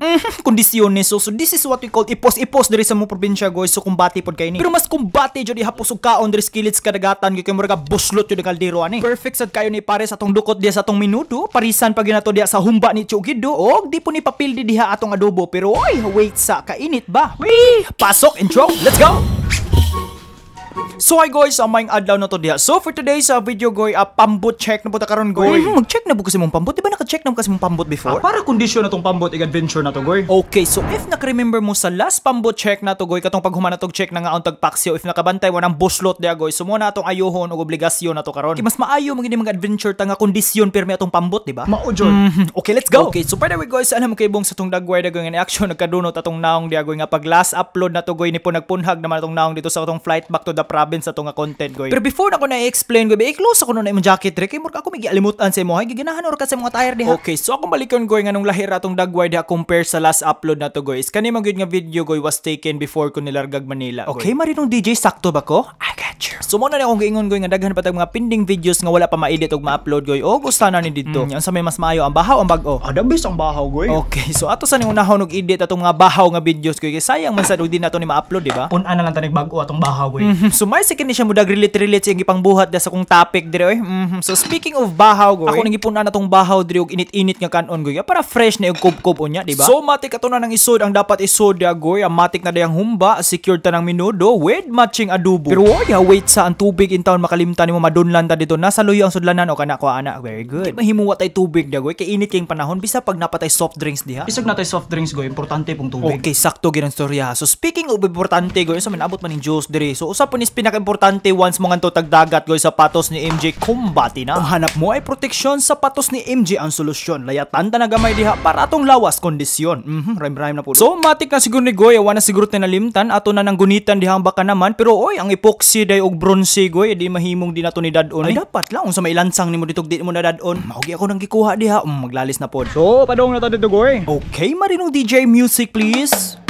mm, kondisyones. So, so this is what we call ipos-ipos diri sa mo probinsya guys. So kumbati pod kay ni. Pero mas kumbati jud ihapos og kaon diri skillets kadagatan gyud kay murag buslot jud kaldero ani. Perfect sad kayo ni pare sa atong dukot diha sa atong minuto Parisan pa ginato diha sa humba ni Chugido og di po ni papildi diha atong adobo. Pero oy, wait sa kainit ba? Wee! Pasok intro. Let's go. So hi guys, amay ang adlaw na to dia. So for today sa uh, video goy, a uh, pambot check na po ta karon goy. Mm, mm-hmm. check na po kasi mong pambot. Di ba naka-check na mo kasi mong pambot before? Ah, para kondisyon na tong pambot ig adventure na to goy. Okay, so if nakaremember mo sa last pambot check na to goy, katong paghuman natog check na nga ang tagpaksyo if nakabantay wa nang buslot dia goy. sumo na atong ayohon og obligasyon na to karon. Okay, mas maayo mo gini mga adventure ta nga kondisyon pirmi atong pambot, di ba? Mao jud. Mm, mm-hmm. okay, let's go. Okay, so by the way guys, alam mo kay bong sa tong dagway dagoy nga action nagkadunot atong naong dia goy nga pag last upload na to goy ni po nagpunhag naman atong naong dito sa atong flight back to the province province sa nga content goy. Eh. Pero before eh, na ko na-explain goy, i-close ako na imong jacket Rick. Kay eh, murag ako may gialimutan sa imo. Hay giganahan or ka sa mga tire diha. Okay, so ako malikon goy nganong lahir atong dagway diha compare sa last upload na to guys. Is kani magyud nga video goy was taken before ko nilargag Manila. Okay, marinong DJ sakto ba ko? Adventure. So mo na ni akong giingon goy nga daghan patag mga pending videos nga wala pa maedit og ma-upload goy o oh, gusto na ni didto. Mm, unsa may mas maayo ang bahaw ang bag-o? Ah, the best ang bahaw goy. Okay, so ato sa ni unahon og edit atong mga bahaw nga videos goy kay sayang man sad og di nato ni ma-upload, di ba? Kun ana lang tanig bag-o atong bahaw goy. Mm-hmm. So may second ni siya mudag relate relate sa gipang buhat da sa kong topic dire oy. Mm-hmm. So speaking of bahaw goy, ako nagipun-an atong bahaw dire og init-init nga kanon goy para fresh na yung kub-kub unya, di ba? So matik ato na nang isod ang dapat isod ya goy, ang matik na dayang humba, secured ta ng minudo with matching adobo. Pero oy, oh, wait sa ang tubig in town makalimta nimo madunlan ta dito nasa luyo ang sudlanan o kana ko ana very good di mahimuwa tay tubig goy kay init kay panahon bisa pag napatay soft drinks diha bisag natay soft drinks goy importante pong tubig okay sakto gyud ang storya so speaking of importante goy so minabot man ning juice diri so usa pun is pinaka importante once mo nganto tagdagat goy sapatos ni MJ kumbati na hanap mo ay proteksyon sa patos ni MJ ang solusyon layatan ta na gamay diha para atong lawas kondisyon mhm mm rhyme rhyme na po so matik na siguro ni goy wa na siguro tinalimtan ato na nang gunitan diha baka naman pero oy ang epoxy kayo og bronze goy eh, di mahimong di nato ni dadon. Ay eh. dapat lang unsa may lansang nimo ditog di mo na dadon. Mm, maugi ako nang gikuha diha. Um, maglalis na pod. So, padong na ta dito goy. Okay, marinong DJ music please.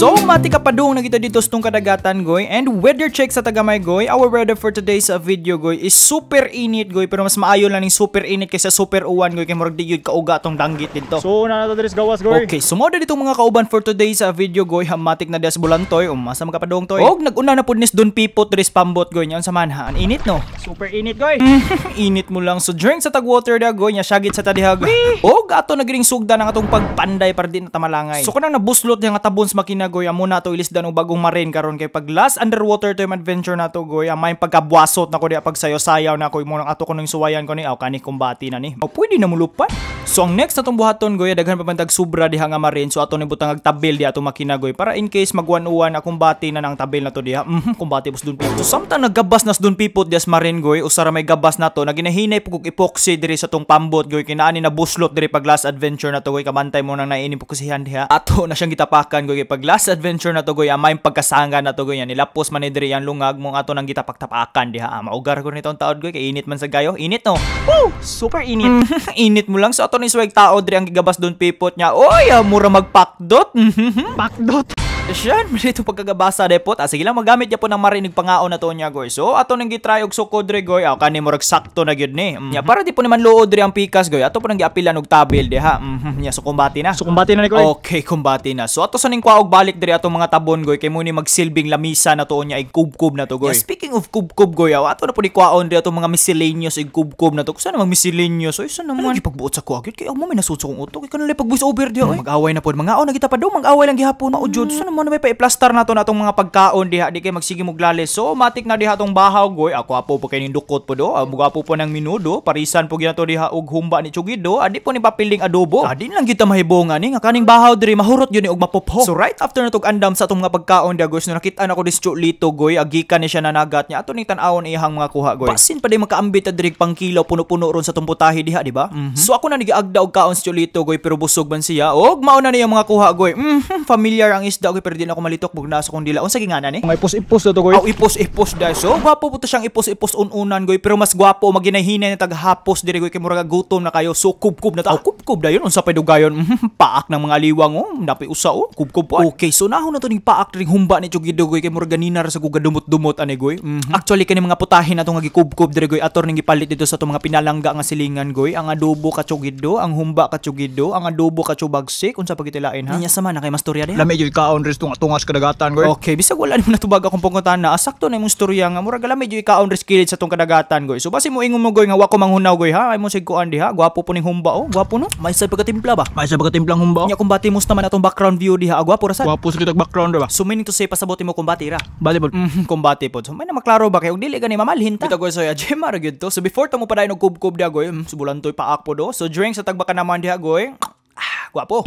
So, mati kapadung na kita dito sa kadagatan goy and weather check sa tagamay goy. Our weather for today's uh, video goy is super init goy pero mas maayo lang ning super init kaysa super uwan goy kay murag di gyud kauga tong danggit dito. So, na nato gawas goy. Okay, so moda dito mga kauban for today's uh, video goy hamatik na das bulantoy o um, masa makapadung toy. Og naguna na pud nis dun pipot diri pambot goy nyan sa manha. An init no. Super init goy. init mo lang so drink sa tagwater, water da goy nya syagit sa tadihag. Og ato nagiring sugda na atong pagpanday para di na tamalangay. So kanang nabuslot nga sa makina goy amo na to ilisdan og bagong marine karon kay pag last underwater term adventure na to goy amay pagkabwasot na ko diya pag sayaw na ko imo ato ato kuning suwayan ko ni aw kani kumbati na ni. O pwede na mulupan. So ang next atong buhaton goy daghan pa pantag sobra diha nga marine so ato ni butang ag tabel diha ato makinagoy para in case magwan-uwan akong bati na nang tabel na to diha. Mhm, kumbati pus dun pipot. So samtang naggabas nas dun pipot dias marine goy usara may gabas na to naginahinay pug epoxy diri sa tong pambot goy kinaani na buslot diri pag last adventure na to goy kabantay mo nang nainip ko si hand diha. Ato na siyang gitapakan goy kay pag last last adventure na tugoy amay pagkasanga na tugoy yan nilapos man ni diri ang lungag mong ato nang gitapaktapakan diha ah, maugar ko nitong taod goy kay init man sa gayo init no Woo! super init mm. init mo lang sa so, ato ni swag tao diri ang gigabas don pipot niya oy ah, mura magpakdot pakdot Siyan, dito pagkagabasa depot. Ah, sige lang, magamit niya po ng marinig pangaon na to niya, goy. So, ato nang gitry og sukod re, goy. Ah, kani murag sakto na gyud ni. Mm -hmm. yeah, para di po naman luod re ang pikas, goy. Ato po nang giapilan og tabil, deha. Mm -hmm. yeah, so, kumbati na. So, kumbati na, ni, goy. Okay, kumbati na. So, ato sa ning kwaog balik diri ato mga tabon, goy. Kay muni magsilbing lamisa na to niya, ay kubkub na to, goy. Yeah, speaking of kubkub, goy, ah, ato na po ni kwaon diri ato mga miscellaneous, ay kubkub na to. Kusa naman miscellaneous, oy, sa ano naman. Ano, pagbuot sa kuagit, kay amo oh, may nasutso kong utok. Kay kanalay pag voice over dia, mm -hmm. Mag-away na po. Mga, oh, nagita pa daw, mag-away lang gihapon. Mm -hmm. Mao, naman mo na may pa-plaster na to na mga pagkaon diha di kay magsige mo So matik na diha tong bahaw goy. Ako apo po kay dukot po do. Ah, mga po po ng minudo. Parisan po ginato diha og humba ni Chugido. Adi ah, po ni papiling adobo. Adi ah, lang kita mahibongan ni nga kaning bahaw diri mahurot yun ni og mapopho. So right after natog andam sa tong mga pagkaon diha guys no nakita na ko dis lito goy. Agika ni siya nanagat niya. Ato ning tanawon ihang mga kuha goy. Pasin pa di makaambit ta diri pang pangkilaw puno-puno ron sa tumputahi diha di ba? Mm-hmm. So ako na nigiagda og kaon si Chulito goy pero busog man siya. Og mauna na niya mga kuha goy. Mm-hmm, familiar ang isda goy pero di na ako malitok bug na sa kong dila. Unsa gi nganan ni? may ipos-ipos daw to goy. Aw ipos-ipos dai So gwapo puto siyang ipos-ipos ununan goy pero mas gwapo maginahina ni taghapos diri goy kay murag gutom na kayo. So kubkub na ta. Oh, kubkub dayon unsa pa dugayon. Mhm, paak ng mga liwang oh. Napi usa oh. Kubkub pa. Okay, so nahon na to ning paak ring humba ni Chugido goy kay murag ganina ra sa gugadumot-dumot ani goy. Mm-hmm. Actually kani mga putahin to nga gikubkub diri goy ator ning gipalit dito sa to mga pinalangga nga silingan goy. Ang adobo ka Chugido, ang humba ka Chugido, ang adobo ka Chubagsik unsa pagitilain ha? Niya sama na kay mastorya diha. Lami joy kaon Chris, tunga-tungas kadagatan ko. Okay, bisag wala nimo natubag akong na Asakto ah, na imong storya nga murag alam medyo ikaon reskilid sa tong kadagatan goy. So basi mo ingon mo goy nga wa ko manghunaw goy ha. Ay mo sig kuan diha. Gwapo po ning humba oh. Gwapo no. May sa pagatimpla ba? May sa pagkatimplang humba. Oh. Nya kumbati mo naman atong background view diha. Ah, gwapo ra sad. Gwapo sa kitag background ba? Diba? So meaning to say pasabot mo kumbati ra. Bali pod. Mm, mm-hmm, kumbati pod. So may na maklaro ba kay og dili gani mamalhin ta. Bitaw goy so ya ah, jema ra gyud to. So before tamo padayon og kubkob diha goy. Mm, subulan toy paak pod do. So drink sa tagba ka naman diha goy. Ah, gwapo.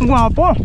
Guwapo.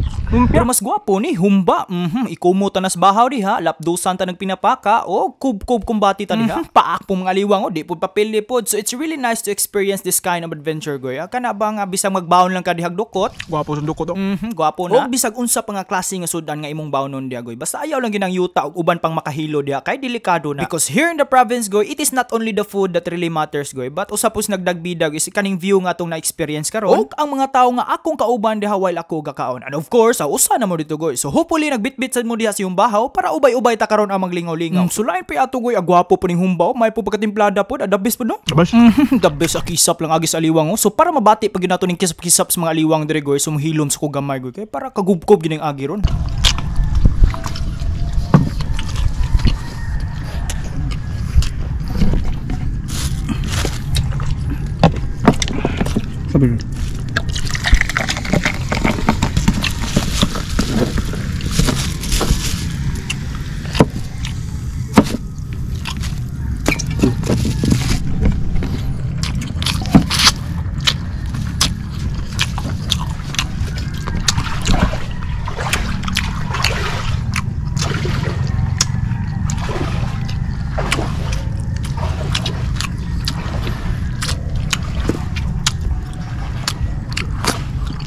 Pero mas guwapo ni Humba. Mhm, ikumo tanas bahaw di ha. Lapdusan ta nagpinapaka o oh, kubkub kumbati ta di Mm-hmm. Paak po mga liwang o oh, di po papili po. So it's really nice to experience this kind of adventure goy. Kana ba nga ah, bisag magbaon lang ka di hagdukot. Guwapo sa dukot. Oh. Mhm, guwapo na. O bisag unsa pang klase nga sudan nga imong baonon diha goy. Basta ayaw lang ginang yuta og uban pang makahilo diha kay delikado na. Because here in the province goy, it is not only the food that really matters goy, but usapos nagdagbidag is kaning view nga atong na-experience karon. Og ang mga tawo nga akong kauban di ha while ako og gakaon. And of course, sa ah, usa na mo dito goy. So hopefully nagbitbit sad mo diha si humbahaw para ubay-ubay ta karon ang maglingaw-lingaw. Mm. Sulain so, pa ato goy agwapo ah, po ning humbaw, may po pagkatimplada ah, the best po no? Adabis. Mm, mm-hmm. adabis akisap lang agis aliwang. Oh. So para mabati pag ginato ning kisap-kisap sa mga aliwang dire goy, sumhilom sa ko gamay goy kay para kagubkob gining agi ron. Sabi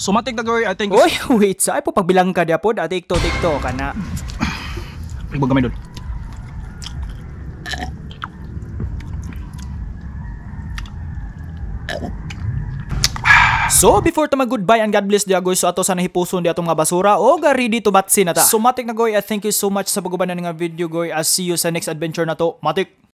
Sumatik na gawin, I think... Oy, wait, sa ay po pagbilang ka diya po, dati ah, ikto, ikto ka na. Ibang gamay doon. So, before to mag-goodbye and God bless di agoy so ato sana hipuson di atong mga basura o ga ready to batsin nata. So, matik na goy, I thank you so much sa pagubanan nga video goy. I see you sa next adventure na to. Matik!